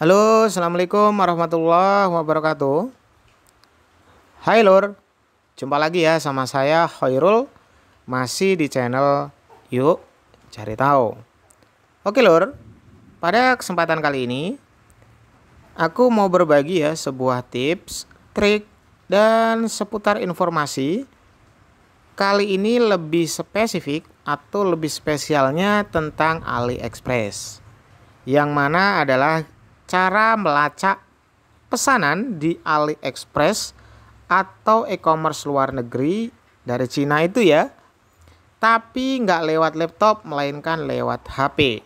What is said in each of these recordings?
Halo, Assalamualaikum warahmatullahi wabarakatuh Hai lor, jumpa lagi ya sama saya Khairul Masih di channel Yuk Cari Tahu Oke lor, pada kesempatan kali ini Aku mau berbagi ya sebuah tips, trik, dan seputar informasi Kali ini lebih spesifik atau lebih spesialnya tentang AliExpress Yang mana adalah cara melacak pesanan di AliExpress atau e-commerce luar negeri dari Cina itu ya. Tapi nggak lewat laptop, melainkan lewat HP.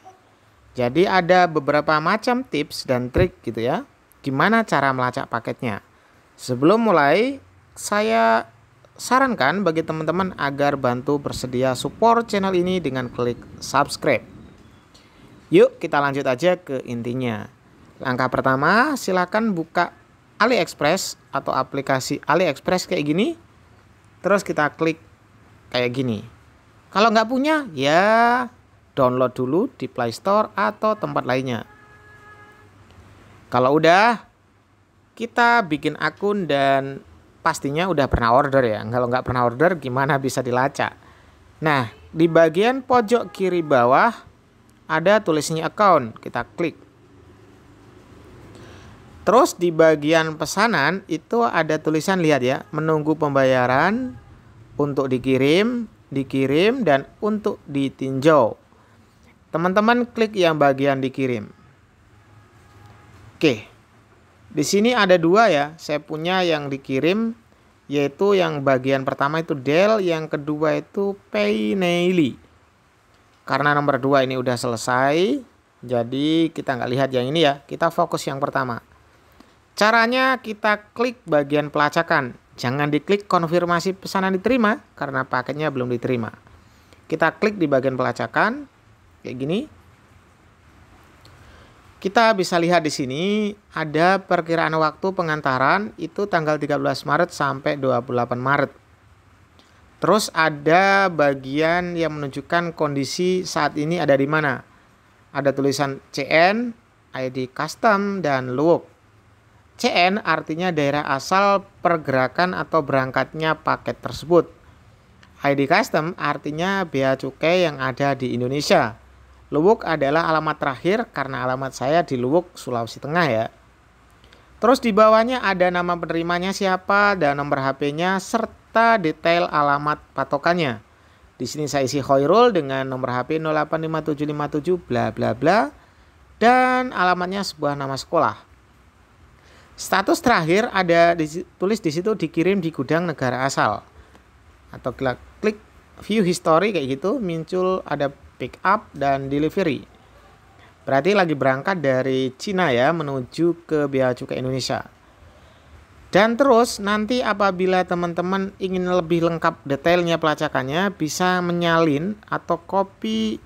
Jadi ada beberapa macam tips dan trik gitu ya. Gimana cara melacak paketnya. Sebelum mulai, saya sarankan bagi teman-teman agar bantu bersedia support channel ini dengan klik subscribe. Yuk kita lanjut aja ke intinya. Langkah pertama, silakan buka AliExpress atau aplikasi AliExpress kayak gini. Terus kita klik kayak gini. Kalau nggak punya, ya download dulu di Play Store atau tempat lainnya. Kalau udah, kita bikin akun dan pastinya udah pernah order ya. Kalau nggak pernah order, gimana bisa dilacak? Nah, di bagian pojok kiri bawah ada tulisnya account. Kita klik. Terus di bagian pesanan itu ada tulisan lihat ya, menunggu pembayaran untuk dikirim, dikirim dan untuk ditinjau. Teman-teman klik yang bagian dikirim. Oke. Di sini ada dua ya, saya punya yang dikirim yaitu yang bagian pertama itu Dell, yang kedua itu Paynaily. Karena nomor dua ini udah selesai, jadi kita nggak lihat yang ini ya, kita fokus yang pertama. Caranya kita klik bagian pelacakan. Jangan diklik konfirmasi pesanan diterima karena paketnya belum diterima. Kita klik di bagian pelacakan kayak gini. Kita bisa lihat di sini ada perkiraan waktu pengantaran itu tanggal 13 Maret sampai 28 Maret. Terus ada bagian yang menunjukkan kondisi saat ini ada di mana. Ada tulisan CN, ID custom dan look. CN artinya daerah asal pergerakan atau berangkatnya paket tersebut. ID Custom artinya bea cukai yang ada di Indonesia. Luwuk adalah alamat terakhir karena alamat saya di Luwuk, Sulawesi Tengah ya. Terus di bawahnya ada nama penerimanya siapa dan nomor HP-nya serta detail alamat patokannya. Di sini saya isi Khairul dengan nomor HP 085757 bla bla bla dan alamatnya sebuah nama sekolah. Status terakhir ada tulis di situ dikirim di gudang negara asal. Atau klik, klik view history kayak gitu muncul ada pick up dan delivery. Berarti lagi berangkat dari Cina ya menuju ke Bea Cukai Indonesia. Dan terus nanti apabila teman-teman ingin lebih lengkap detailnya pelacakannya bisa menyalin atau copy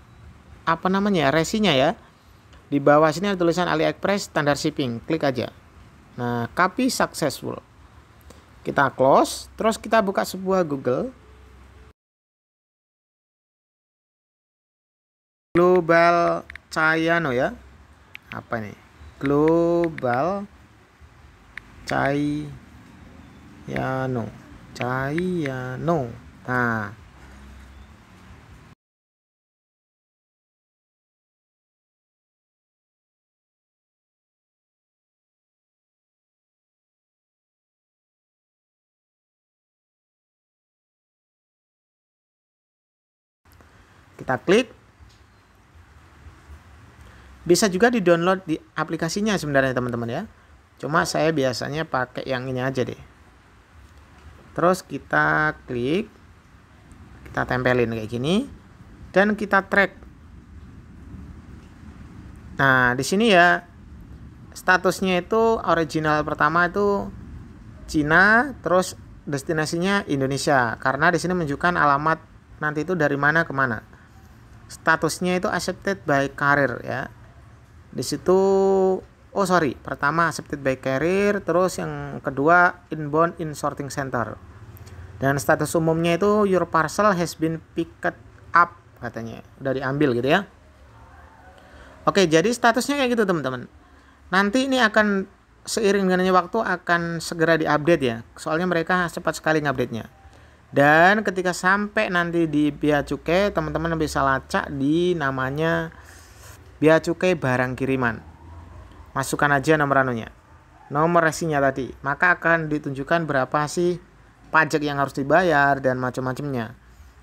apa namanya resinya ya. Di bawah sini ada tulisan AliExpress standar shipping, klik aja. Nah, copy successful. Kita close, terus kita buka sebuah Google. Global Cayano ya. Apa nih? Global Cayano. Cayano. Nah, Kita klik. Bisa juga di-download di aplikasinya sebenarnya teman-teman ya. Cuma saya biasanya pakai yang ini aja deh. Terus kita klik. Kita tempelin kayak gini dan kita track. Nah, di sini ya statusnya itu original pertama itu Cina, terus destinasinya Indonesia karena di sini menunjukkan alamat nanti itu dari mana ke mana statusnya itu accepted by career ya di situ oh sorry pertama accepted by career terus yang kedua inbound in sorting center dan status umumnya itu your parcel has been picked up katanya udah diambil gitu ya oke jadi statusnya kayak gitu teman-teman nanti ini akan seiring dengannya waktu akan segera diupdate ya soalnya mereka cepat sekali ngupdate nya dan ketika sampai nanti di bea cukai teman-teman bisa lacak di namanya bea cukai barang kiriman masukkan aja nomor anunya nomor resinya tadi maka akan ditunjukkan berapa sih pajak yang harus dibayar dan macam-macamnya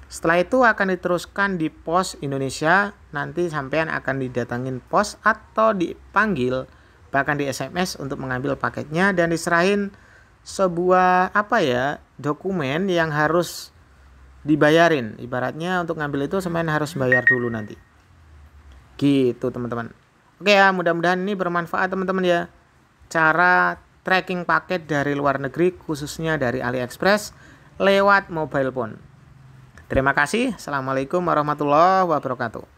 setelah itu akan diteruskan di pos Indonesia nanti sampean akan didatangin pos atau dipanggil bahkan di SMS untuk mengambil paketnya dan diserahin sebuah apa ya dokumen yang harus dibayarin ibaratnya untuk ngambil itu semen harus bayar dulu nanti gitu teman-teman oke ya mudah-mudahan ini bermanfaat teman-teman ya cara tracking paket dari luar negeri khususnya dari AliExpress lewat mobile phone terima kasih assalamualaikum warahmatullahi wabarakatuh